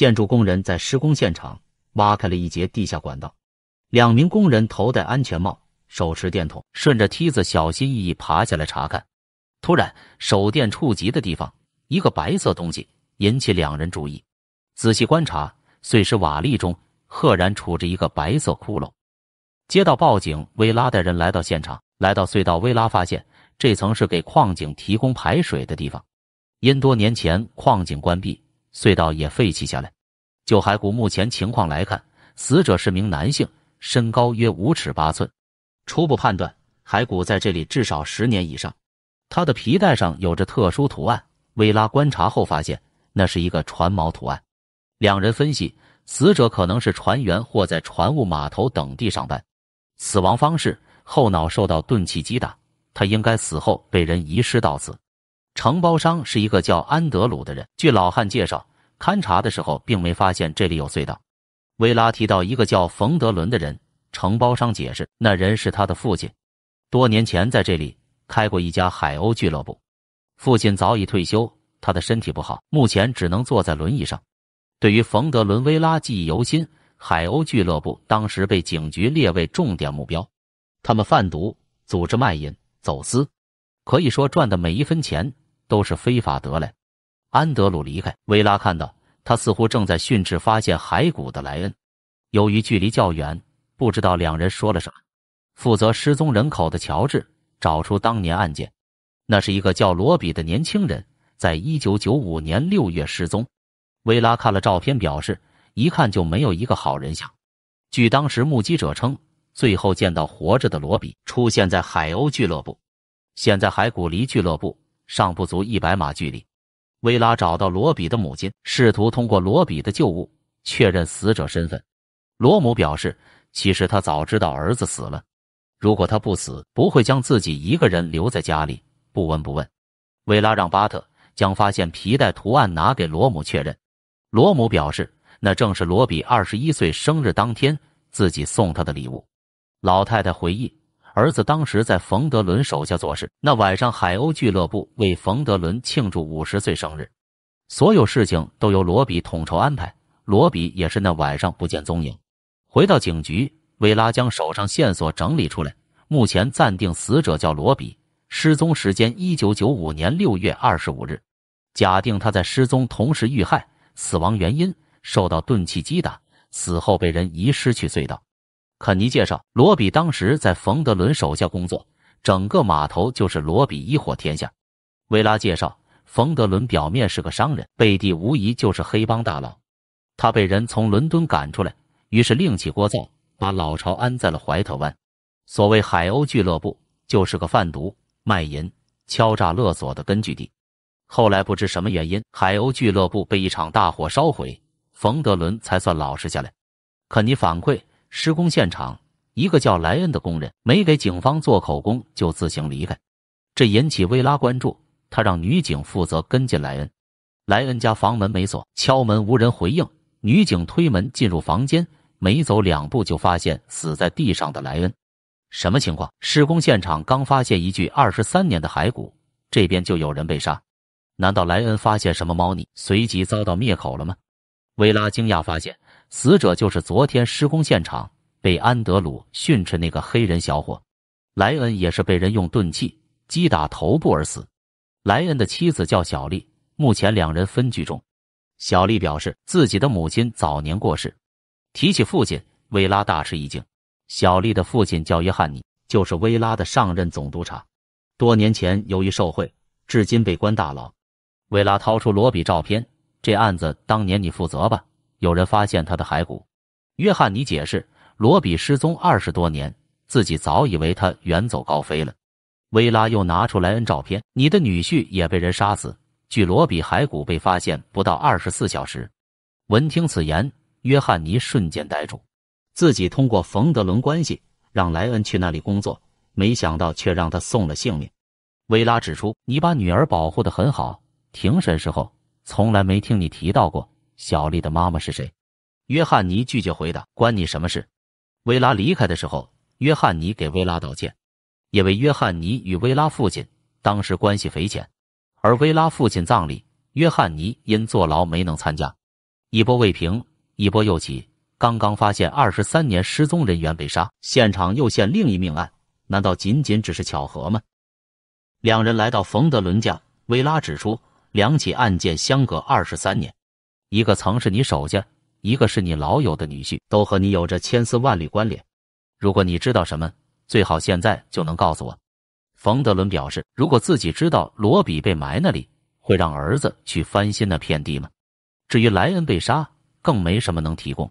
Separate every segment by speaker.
Speaker 1: 建筑工人在施工现场挖开了一节地下管道，两名工人头戴安全帽，手持电筒，顺着梯子小心翼翼爬下来查看。突然，手电触及的地方，一个白色东西引起两人注意。仔细观察，碎石瓦砾中赫然杵着一个白色骷髅。接到报警，薇拉带人来到现场，来到隧道，薇拉发现这层是给矿井提供排水的地方，因多年前矿井关闭。隧道也废弃下来。就骸骨目前情况来看，死者是名男性，身高约五尺八寸。初步判断，骸骨在这里至少十年以上。他的皮带上有着特殊图案，薇拉观察后发现，那是一个船锚图案。两人分析，死者可能是船员或在船务码头等地上班。死亡方式，后脑受到钝器击打。他应该死后被人遗失到此。承包商是一个叫安德鲁的人。据老汉介绍，勘察的时候并没发现这里有隧道。维拉提到一个叫冯德伦的人，承包商解释，那人是他的父亲，多年前在这里开过一家海鸥俱乐部。父亲早已退休，他的身体不好，目前只能坐在轮椅上。对于冯德伦，维拉记忆犹新。海鸥俱乐部当时被警局列为重点目标，他们贩毒、组织卖淫、走私，可以说赚的每一分钱。都是非法得来。安德鲁离开，薇拉看到他似乎正在训斥发现骸骨的莱恩。由于距离较远，不知道两人说了什么。负责失踪人口的乔治找出当年案件，那是一个叫罗比的年轻人，在一九九五年六月失踪。薇拉看了照片，表示一看就没有一个好人像。据当时目击者称，最后见到活着的罗比出现在海鸥俱乐部。现在骸骨离俱乐部。尚不足一百码距离。薇拉找到罗比的母亲，试图通过罗比的旧物确认死者身份。罗母表示，其实他早知道儿子死了。如果他不死，不会将自己一个人留在家里不闻不问。薇拉让巴特将发现皮带图案拿给罗母确认。罗母表示，那正是罗比二十一岁生日当天自己送他的礼物。老太太回忆。儿子当时在冯德伦手下做事。那晚上海鸥俱乐部为冯德伦庆祝五十岁生日，所有事情都由罗比统筹安排。罗比也是那晚上不见踪影。回到警局，薇拉将手上线索整理出来。目前暂定死者叫罗比，失踪时间一九九五年六月二十五日。假定他在失踪同时遇害，死亡原因受到钝器击打，死后被人遗失去隧道。肯尼介绍，罗比当时在冯德伦手下工作，整个码头就是罗比一伙天下。维拉介绍，冯德伦表面是个商人，背地无疑就是黑帮大佬。他被人从伦敦赶出来，于是另起锅灶，把老巢安在了怀特湾。所谓海鸥俱乐部，就是个贩毒、卖淫、敲诈勒索的根据地。后来不知什么原因，海鸥俱乐部被一场大火烧毁，冯德伦才算老实下来。肯尼反馈。施工现场，一个叫莱恩的工人没给警方做口供就自行离开，这引起薇拉关注。他让女警负责跟进莱恩。莱恩家房门没锁，敲门无人回应。女警推门进入房间，没走两步就发现死在地上的莱恩。什么情况？施工现场刚发现一具二十三年的骸骨，这边就有人被杀，难道莱恩发现什么猫腻，随即遭到灭口了吗？薇拉惊讶发现。死者就是昨天施工现场被安德鲁训斥那个黑人小伙，莱恩也是被人用钝器击打头部而死。莱恩的妻子叫小丽，目前两人分居中。小丽表示自己的母亲早年过世，提起父亲，薇拉大吃一惊。小丽的父亲叫约翰尼，就是薇拉的上任总督察，多年前由于受贿，至今被关大牢。薇拉掏出罗比照片，这案子当年你负责吧。有人发现他的骸骨，约翰尼解释，罗比失踪二十多年，自己早以为他远走高飞了。薇拉又拿出莱恩照片，你的女婿也被人杀死，距罗比骸骨被发现不到二十四小时。闻听此言，约翰尼瞬间呆住，自己通过冯德伦关系让莱恩去那里工作，没想到却让他送了性命。薇拉指出，你把女儿保护得很好，庭审时候从来没听你提到过。小丽的妈妈是谁？约翰尼拒绝回答，关你什么事？薇拉离开的时候，约翰尼给薇拉道歉，因为约翰尼与薇拉父亲当时关系匪浅，而薇拉父亲葬礼，约翰尼因坐牢没能参加。一波未平，一波又起，刚刚发现二十三年失踪人员被杀，现场又现另一命案，难道仅仅只是巧合吗？两人来到冯德伦家，薇拉指出，两起案件相隔二十三年。一个曾是你手下，一个是你老友的女婿，都和你有着千丝万缕关联。如果你知道什么，最好现在就能告诉我。冯德伦表示，如果自己知道罗比被埋那里，会让儿子去翻新那片地吗？至于莱恩被杀，更没什么能提供。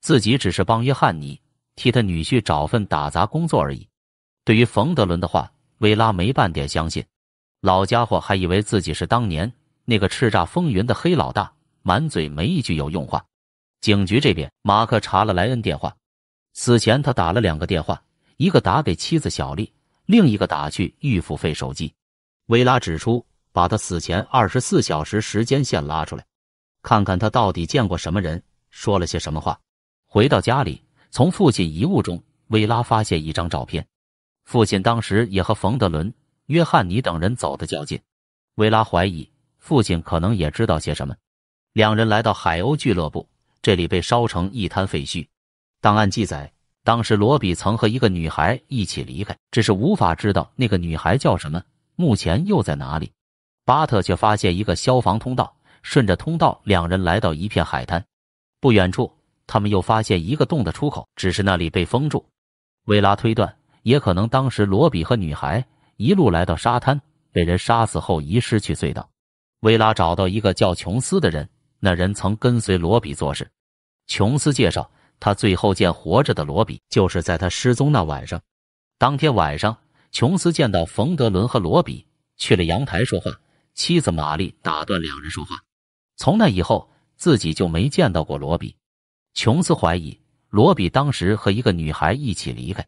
Speaker 1: 自己只是帮约翰尼替他女婿找份打杂工作而已。对于冯德伦的话，薇拉没半点相信。老家伙还以为自己是当年那个叱咤风云的黑老大。满嘴没一句有用话。警局这边，马克查了莱恩电话。死前他打了两个电话，一个打给妻子小丽，另一个打去预付费手机。薇拉指出，把他死前二十四小时时间线拉出来，看看他到底见过什么人，说了些什么话。回到家里，从父亲遗物中，薇拉发现一张照片。父亲当时也和冯德伦、约翰尼等人走的较近。薇拉怀疑，父亲可能也知道些什么。两人来到海鸥俱乐部，这里被烧成一滩废墟。档案记载，当时罗比曾和一个女孩一起离开，只是无法知道那个女孩叫什么，目前又在哪里。巴特却发现一个消防通道，顺着通道，两人来到一片海滩。不远处，他们又发现一个洞的出口，只是那里被封住。维拉推断，也可能当时罗比和女孩一路来到沙滩，被人杀死后遗失去隧道。维拉找到一个叫琼斯的人。那人曾跟随罗比做事。琼斯介绍，他最后见活着的罗比，就是在他失踪那晚上。当天晚上，琼斯见到冯德伦和罗比去了阳台说话，妻子玛丽打断两人说话。从那以后，自己就没见到过罗比。琼斯怀疑，罗比当时和一个女孩一起离开。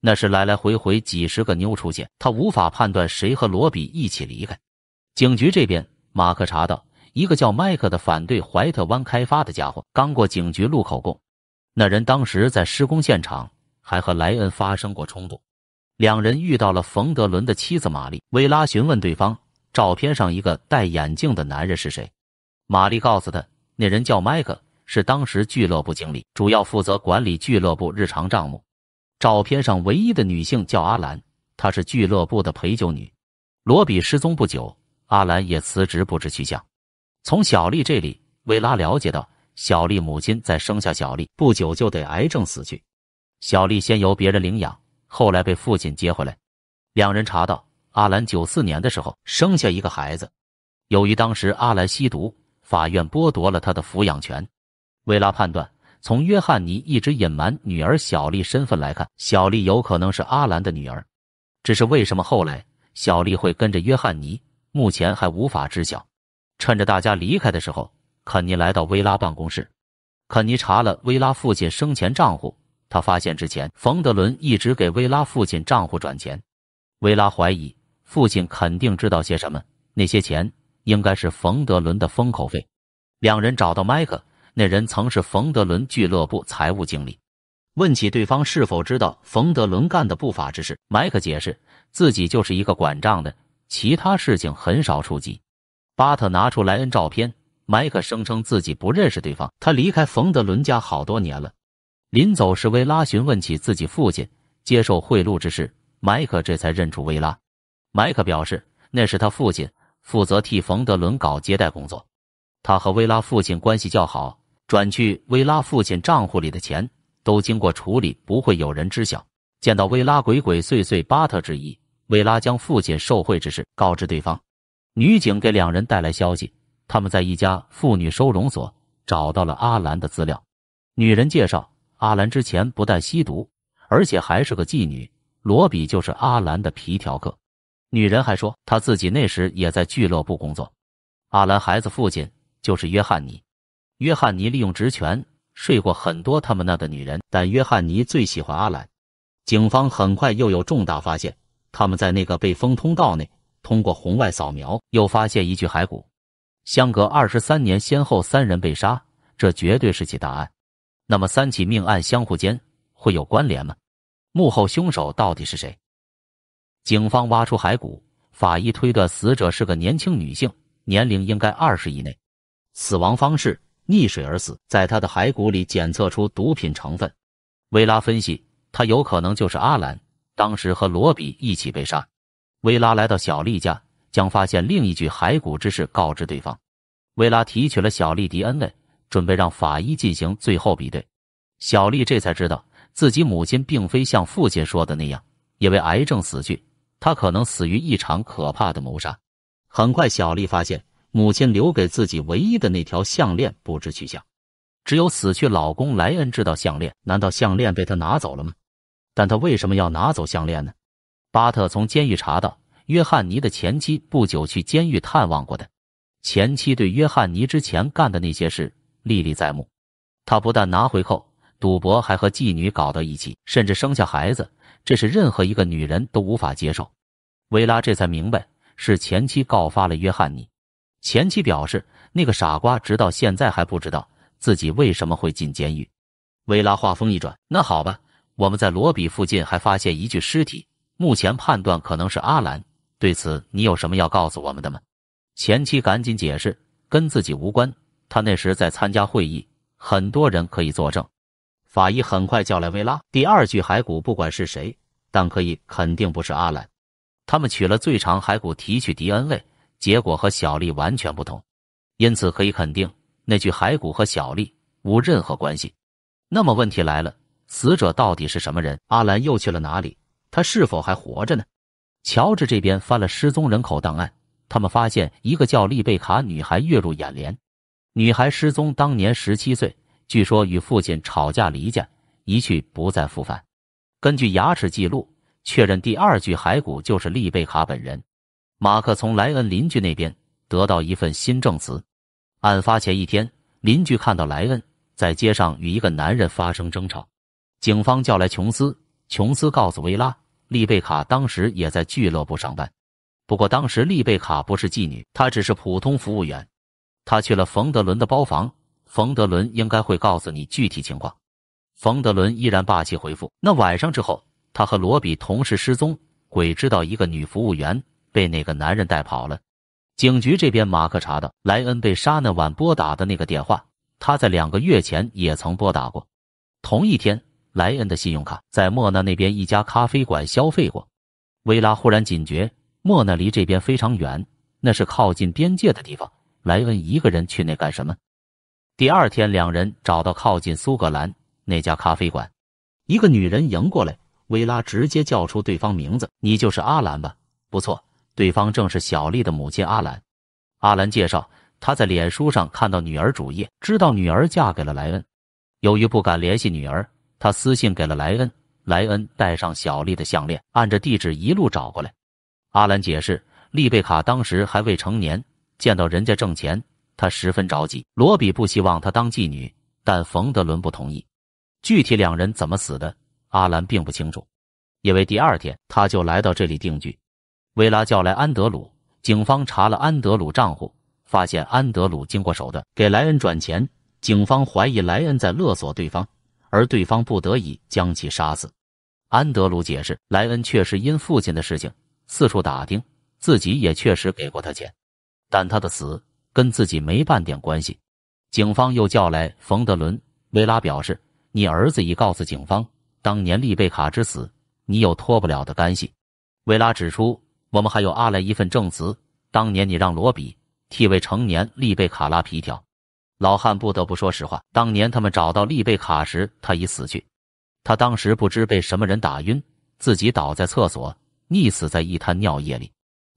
Speaker 1: 那是来来回回几十个妞出现，他无法判断谁和罗比一起离开。警局这边，马克查到。一个叫麦克的反对怀特湾开发的家伙刚过警局录口供。那人当时在施工现场，还和莱恩发生过冲突。两人遇到了冯德伦的妻子玛丽。薇拉询问对方，照片上一个戴眼镜的男人是谁？玛丽告诉他，那人叫麦克，是当时俱乐部经理，主要负责管理俱乐部日常账目。照片上唯一的女性叫阿兰，她是俱乐部的陪酒女。罗比失踪不久，阿兰也辞职不知去向。从小丽这里，薇拉了解到，小丽母亲在生下小丽不久就得癌症死去。小丽先由别人领养，后来被父亲接回来。两人查到，阿兰九四年的时候生下一个孩子，由于当时阿兰吸毒，法院剥夺了他的抚养权。薇拉判断，从约翰尼一直隐瞒女儿小丽身份来看，小丽有可能是阿兰的女儿。只是为什么后来小丽会跟着约翰尼，目前还无法知晓。趁着大家离开的时候，肯尼来到薇拉办公室。肯尼查了薇拉父亲生前账户，他发现之前冯德伦一直给薇拉父亲账户转钱。薇拉怀疑父亲肯定知道些什么，那些钱应该是冯德伦的封口费。两人找到麦克，那人曾是冯德伦俱乐部财务经理，问起对方是否知道冯德伦干的不法之事，麦克解释自己就是一个管账的，其他事情很少触及。巴特拿出莱恩照片，迈克声称自己不认识对方，他离开冯德伦家好多年了。临走时，薇拉询问起自己父亲接受贿赂之事，迈克这才认出薇拉。迈克表示，那是他父亲负责替冯德伦搞接待工作，他和薇拉父亲关系较好，转去薇拉父亲账户里的钱都经过处理，不会有人知晓。见到薇拉鬼鬼祟祟，巴特质疑，薇拉将父亲受贿之事告知对方。女警给两人带来消息，他们在一家妇女收容所找到了阿兰的资料。女人介绍，阿兰之前不但吸毒，而且还是个妓女。罗比就是阿兰的皮条客。女人还说，她自己那时也在俱乐部工作。阿兰孩子父亲就是约翰尼。约翰尼利用职权睡过很多他们那的女人，但约翰尼最喜欢阿兰。警方很快又有重大发现，他们在那个被封通道内。通过红外扫描，又发现一具骸骨。相隔二十三年，先后三人被杀，这绝对是起大案。那么，三起命案相互间会有关联吗？幕后凶手到底是谁？警方挖出骸骨，法医推断死者是个年轻女性，年龄应该二十以内。死亡方式溺水而死，在她的骸骨里检测出毒品成分。薇拉分析，她有可能就是阿兰，当时和罗比一起被杀。薇拉来到小丽家，将发现另一具骸骨之事告知对方。薇拉提取了小丽 DNA，准备让法医进行最后比对。小丽这才知道，自己母亲并非像父亲说的那样，因为癌症死去，她可能死于一场可怕的谋杀。很快，小丽发现母亲留给自己唯一的那条项链不知去向。只有死去老公莱恩知道项链，难道项链被他拿走了吗？但他为什么要拿走项链呢？巴特从监狱查到，约翰尼的前妻不久去监狱探望过的，前妻对约翰尼之前干的那些事历历在目。他不但拿回扣、赌博，还和妓女搞到一起，甚至生下孩子。这是任何一个女人都无法接受。维拉这才明白，是前妻告发了约翰尼。前妻表示，那个傻瓜直到现在还不知道自己为什么会进监狱。薇拉话锋一转：“那好吧，我们在罗比附近还发现一具尸体。”目前判断可能是阿兰，对此你有什么要告诉我们的吗？前妻赶紧解释，跟自己无关，他那时在参加会议，很多人可以作证。法医很快叫来薇拉，第二具骸骨不管是谁，但可以肯定不是阿兰。他们取了最长骸骨提取 DNA，结果和小丽完全不同，因此可以肯定那具骸骨和小丽无任何关系。那么问题来了，死者到底是什么人？阿兰又去了哪里？他是否还活着呢？乔治这边翻了失踪人口档案，他们发现一个叫丽贝卡女孩跃入眼帘。女孩失踪当年十七岁，据说与父亲吵架离家，一去不再复返。根据牙齿记录确认，第二具骸骨就是丽贝卡本人。马克从莱恩邻居那边得到一份新证词：案发前一天，邻居看到莱恩在街上与一个男人发生争吵。警方叫来琼斯，琼斯告诉薇拉。丽贝卡当时也在俱乐部上班，不过当时丽贝卡不是妓女，她只是普通服务员。她去了冯德伦的包房，冯德伦应该会告诉你具体情况。冯德伦依然霸气回复：“那晚上之后，他和罗比同时失踪，鬼知道一个女服务员被哪个男人带跑了。”警局这边，马克查到莱恩被杀那晚拨打的那个电话，他在两个月前也曾拨打过，同一天。莱恩的信用卡在莫纳那边一家咖啡馆消费过。薇拉忽然警觉，莫娜离这边非常远，那是靠近边界的地方。莱恩一个人去那干什么？第二天，两人找到靠近苏格兰那家咖啡馆，一个女人迎过来。薇拉直接叫出对方名字：“你就是阿兰吧？”“不错。”对方正是小丽的母亲阿兰。阿兰介绍，他在脸书上看到女儿主页，知道女儿嫁给了莱恩，由于不敢联系女儿。他私信给了莱恩，莱恩带上小丽的项链，按着地址一路找过来。阿兰解释，丽贝卡当时还未成年，见到人家挣钱，他十分着急。罗比不希望她当妓女，但冯德伦不同意。具体两人怎么死的，阿兰并不清楚，因为第二天他就来到这里定居。薇拉叫来安德鲁，警方查了安德鲁账户，发现安德鲁经过手段给莱恩转钱，警方怀疑莱恩在勒索对方。而对方不得已将其杀死。安德鲁解释，莱恩确实因父亲的事情四处打听，自己也确实给过他钱，但他的死跟自己没半点关系。警方又叫来冯德伦。维拉表示：“你儿子已告诉警方，当年丽贝卡之死，你有脱不了的干系。”维拉指出：“我们还有阿莱一份证词，当年你让罗比替未成年丽贝卡拉皮条。”老汉不得不说实话：当年他们找到丽贝卡时，她已死去。他当时不知被什么人打晕，自己倒在厕所，溺死在一滩尿液里。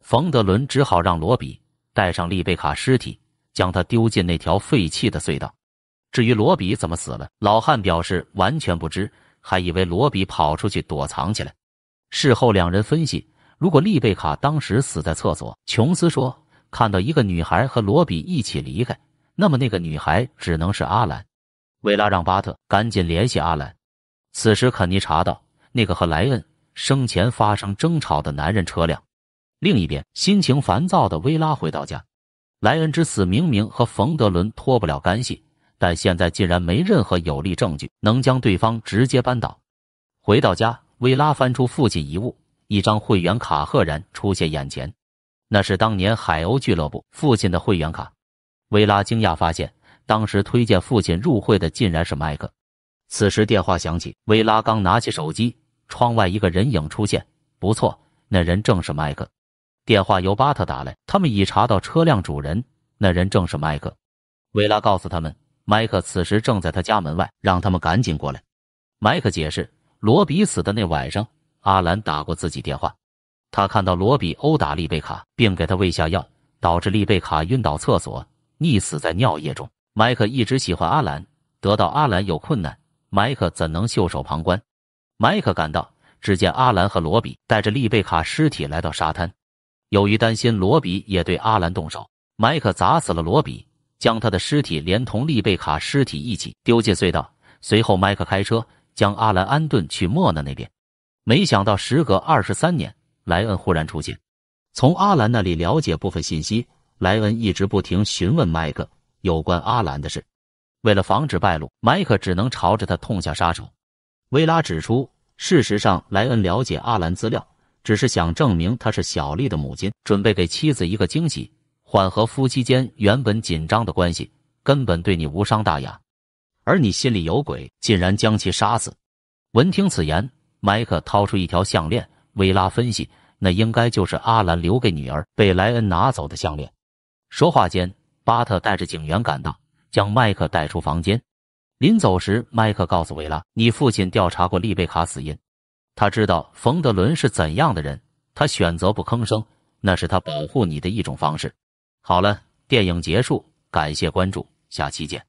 Speaker 1: 冯德伦只好让罗比带上丽贝卡尸体，将她丢进那条废弃的隧道。至于罗比怎么死了，老汉表示完全不知，还以为罗比跑出去躲藏起来。事后两人分析，如果丽贝卡当时死在厕所，琼斯说看到一个女孩和罗比一起离开。那么，那个女孩只能是阿兰。薇拉让巴特赶紧联系阿兰。此时，肯尼查到那个和莱恩生前发生争吵的男人车辆。另一边，心情烦躁的薇拉回到家。莱恩之死明明和冯德伦脱不了干系，但现在竟然没任何有力证据能将对方直接扳倒。回到家，薇拉翻出父亲遗物，一张会员卡赫然出现眼前。那是当年海鸥俱乐部父亲的会员卡。维拉惊讶发现，当时推荐父亲入会的竟然是麦克。此时电话响起，维拉刚拿起手机，窗外一个人影出现。不错，那人正是麦克。电话由巴特打来，他们已查到车辆主人，那人正是麦克。维拉告诉他们，麦克此时正在他家门外，让他们赶紧过来。麦克解释，罗比死的那晚上，阿兰打过自己电话，他看到罗比殴打丽贝卡，并给他喂下药，导致丽贝卡晕倒厕所。溺死在尿液中。迈克一直喜欢阿兰，得到阿兰有困难，迈克怎能袖手旁观？迈克赶到，只见阿兰和罗比带着丽贝卡尸体来到沙滩。由于担心罗比也对阿兰动手，麦克砸死了罗比，将他的尸体连同丽贝卡尸体一起丢进隧道。随后，麦克开车将阿兰安顿去莫纳那边。没想到，时隔二十三年，莱恩忽然出现，从阿兰那里了解部分信息。莱恩一直不停询问麦克有关阿兰的事，为了防止败露，麦克只能朝着他痛下杀手。薇拉指出，事实上莱恩了解阿兰资料，只是想证明他是小丽的母亲，准备给妻子一个惊喜，缓和夫妻间原本紧张的关系，根本对你无伤大雅。而你心里有鬼，竟然将其杀死。闻听此言，麦克掏出一条项链。薇拉分析，那应该就是阿兰留给女儿被莱恩拿走的项链。说话间，巴特带着警员赶到，将麦克带出房间。临走时，麦克告诉维拉：“你父亲调查过丽贝卡死因，他知道冯德伦是怎样的人。他选择不吭声，那是他保护你的一种方式。”好了，电影结束，感谢关注，下期见。